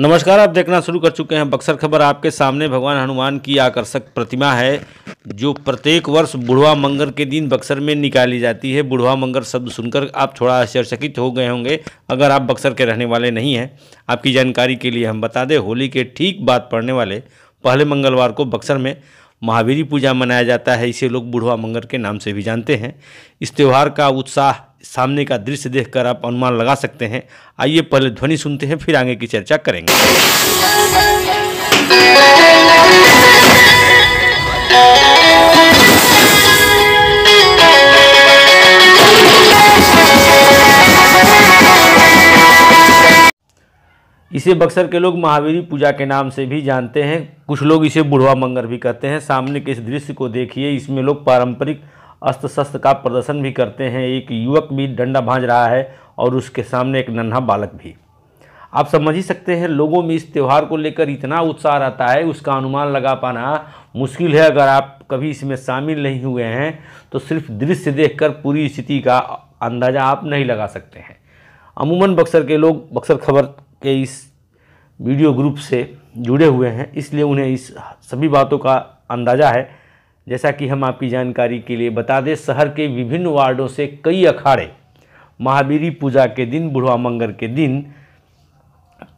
नमस्कार आप देखना शुरू कर चुके हैं बक्सर खबर आपके सामने भगवान हनुमान की आकर्षक प्रतिमा है जो प्रत्येक वर्ष बुढ़वा मंगर के दिन बक्सर में निकाली जाती है बुढ़वा मंगर शब्द सुनकर आप थोड़ा आश्चर्यचकित हो गए होंगे अगर आप बक्सर के रहने वाले नहीं हैं आपकी जानकारी के लिए हम बता दें होली के ठीक बात पड़ने वाले पहले मंगलवार को बक्सर में महावीरी पूजा मनाया जाता है इसे लोग बुढ़वा मंगर के नाम से भी जानते हैं इस त्यौहार का उत्साह सामने का दृश्य देखकर आप अनुमान लगा सकते हैं आइए पहले ध्वनि सुनते हैं फिर आगे की चर्चा करेंगे इसे बक्सर के लोग महावीरी पूजा के नाम से भी जानते हैं कुछ लोग इसे बुढ़वा मंगर भी कहते हैं सामने के इस दृश्य को देखिए इसमें लोग पारंपरिक अस्त्र शस्त्र का प्रदर्शन भी करते हैं एक युवक भी डंडा भाज रहा है और उसके सामने एक नन्हा बालक भी आप समझ ही सकते हैं लोगों में इस त्यौहार को लेकर इतना उत्साह रहता है उसका अनुमान लगा पाना मुश्किल है अगर आप कभी इसमें शामिल नहीं हुए हैं तो सिर्फ दृश्य देखकर पूरी स्थिति का अंदाज़ा आप नहीं लगा सकते हैं अमूमन बक्सर के लोग बक्सर खबर के इस वीडियो ग्रुप से जुड़े हुए हैं इसलिए उन्हें इस सभी बातों का अंदाज़ा है जैसा कि हम आपकी जानकारी के लिए बता दें शहर के विभिन्न वार्डों से कई अखाड़े महावीरी पूजा के दिन बुढ़वा मंगर के दिन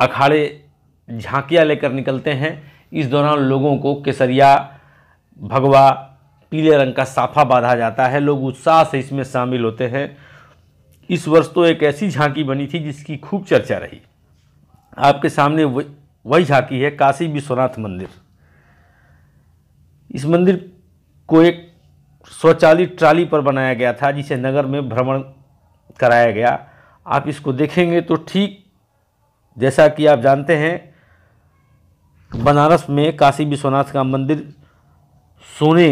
अखाड़े झांकियाँ लेकर निकलते हैं इस दौरान लोगों को केसरिया भगवा पीले रंग का साफा बांधा जाता है लोग उत्साह से इसमें शामिल होते हैं इस वर्ष तो एक ऐसी झांकी बनी थी जिसकी खूब चर्चा रही आपके सामने वही झांकी है काशी विश्वनाथ मंदिर इस मंदिर को एक स्वचालित ट्राली पर बनाया गया था जिसे नगर में भ्रमण कराया गया आप इसको देखेंगे तो ठीक जैसा कि आप जानते हैं बनारस में काशी विश्वनाथ का मंदिर सोने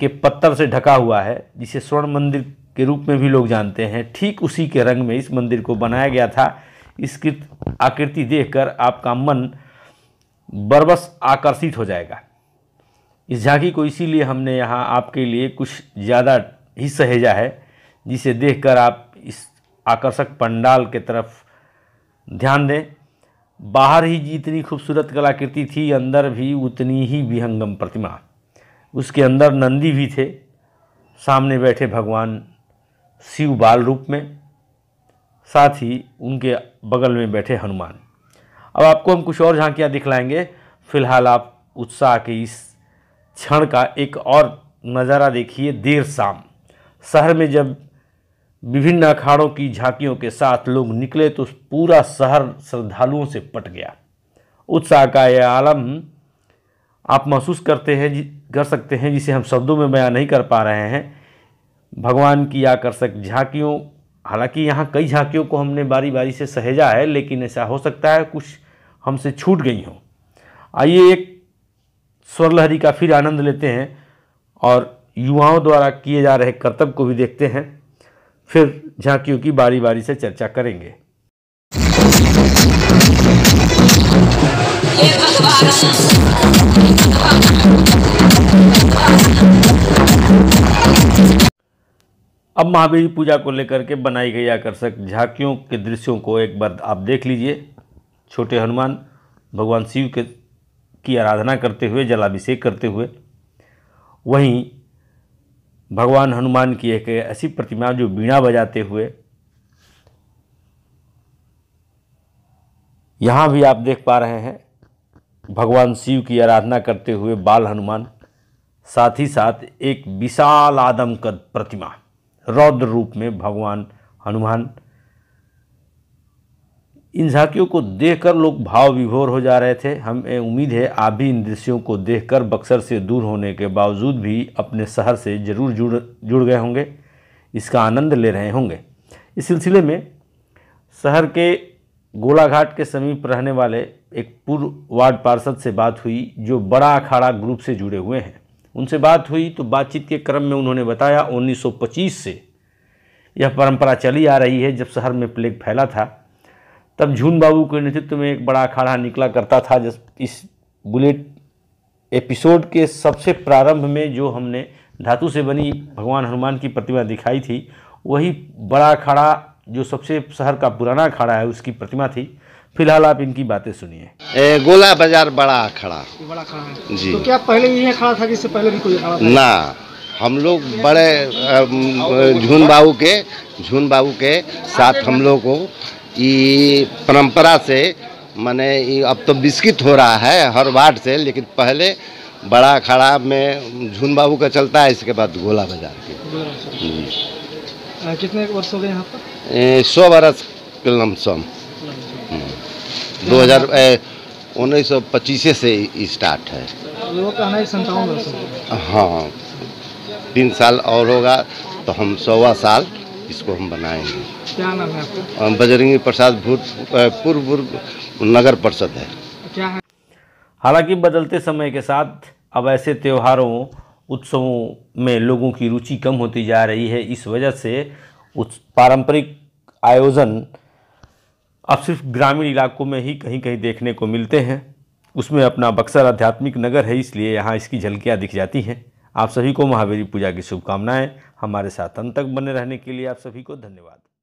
के पत्थर से ढका हुआ है जिसे स्वर्ण मंदिर के रूप में भी लोग जानते हैं ठीक उसी के रंग में इस मंदिर को बनाया गया था इस आकृति देखकर आपका मन बरबस आकर्षित हो जाएगा इस झांकी को इसीलिए हमने यहाँ आपके लिए कुछ ज़्यादा ही सहेजा है जिसे देखकर आप इस आकर्षक पंडाल के तरफ ध्यान दें बाहर ही जितनी खूबसूरत कलाकृति थी अंदर भी उतनी ही विहंगम प्रतिमा उसके अंदर नंदी भी थे सामने बैठे भगवान शिव बाल रूप में साथ ही उनके बगल में बैठे हनुमान अब आपको हम कुछ और झांकियाँ दिखलाएंगे फिलहाल आप उत्साह के इस क्षण का एक और नज़ारा देखिए देर शाम शहर में जब विभिन्न अखाड़ों की झांकियों के साथ लोग निकले तो पूरा शहर श्रद्धालुओं से पट गया उत्साह का यह आलम आप महसूस करते हैं कर सकते हैं जिसे हम शब्दों में बयां नहीं कर पा रहे हैं भगवान की आकर्षक झांकियों हालांकि यहाँ कई झांकियों को हमने बारी बारी से सहेजा है लेकिन ऐसा हो सकता है कुछ हमसे छूट गई हों आइए एक स्वरलहरी का फिर आनंद लेते हैं और युवाओं द्वारा किए जा रहे कर्तव्य को भी देखते हैं फिर झांकियों की बारी बारी से चर्चा करेंगे अब महावीर पूजा को लेकर के बनाई गई आकर्षक झांकियों के दृश्यों को एक बार आप देख लीजिए छोटे हनुमान भगवान शिव के की आराधना करते हुए जलाभिषेक करते हुए वहीं भगवान हनुमान की एक ऐसी प्रतिमा जो बीणा बजाते हुए यहाँ भी आप देख पा रहे हैं भगवान शिव की आराधना करते हुए बाल हनुमान साथ ही साथ एक विशाल आदम कद प्रतिमा रौद्र रूप में भगवान हनुमान इन झांकियों को देखकर लोग भाव विभोर हो जा रहे थे हमें उम्मीद है आप भी इन दृश्यों को देखकर बक्सर से दूर होने के बावजूद भी अपने शहर से ज़रूर जुड़ जुड़ गए होंगे इसका आनंद ले रहे होंगे इस सिलसिले में शहर के गोलाघाट के समीप रहने वाले एक पूर्व वार्ड पार्षद से बात हुई जो बड़ा अखाड़ा ग्रुप से जुड़े हुए हैं उनसे बात हुई तो बातचीत के क्रम में उन्होंने बताया 1925 से यह परंपरा चली आ रही है जब शहर में प्लेग फैला था तब झून बाबू के नेतृत्व में एक बड़ा अखाड़ा निकला करता था जिस इस बुलेट एपिसोड के सबसे प्रारंभ में जो हमने धातु से बनी भगवान हनुमान की प्रतिमा दिखाई थी वही बड़ा अखाड़ा जो सबसे शहर का पुराना अखाड़ा है उसकी प्रतिमा थी फिलहाल आप इनकी बातें सुनिए गोला बाजार बड़ा अखाड़ा बड़ा जी तो क्या पहले ये अखाड़ा था जिससे पहले भी कोई ना हम लोग बड़े झून बाबू के झून बाबू के साथ हम लोग को ये परंपरा से माने अब तो विस्कित हो रहा है हर वार्ड से लेकिन पहले बड़ा खड़ा में झुन बाबू का चलता है इसके बाद गोला बाजार के कितने वर्ष हो गए यहाँ पर सौ बरस लमसम हम्म। दो हज़ार उन्नीस सौ पच्चीस से स्टार्ट है हाँ तीन साल और होगा तो हम सौवा साल इसको हम बनाएंगे क्या नाम है आपका बजरंगी प्रसाद पूर्व नगर परिषद है क्या है हालांकि बदलते समय के साथ अब ऐसे त्योहारों उत्सवों में लोगों की रुचि कम होती जा रही है इस वजह से उस पारंपरिक आयोजन अब सिर्फ ग्रामीण इलाकों में ही कहीं कहीं देखने को मिलते हैं उसमें अपना बक्सर आध्यात्मिक नगर है इसलिए यहाँ इसकी झलकियाँ दिख जाती हैं आप सभी को महावीर पूजा की शुभकामनाएं हमारे साथ अंत तक बने रहने के लिए आप सभी को धन्यवाद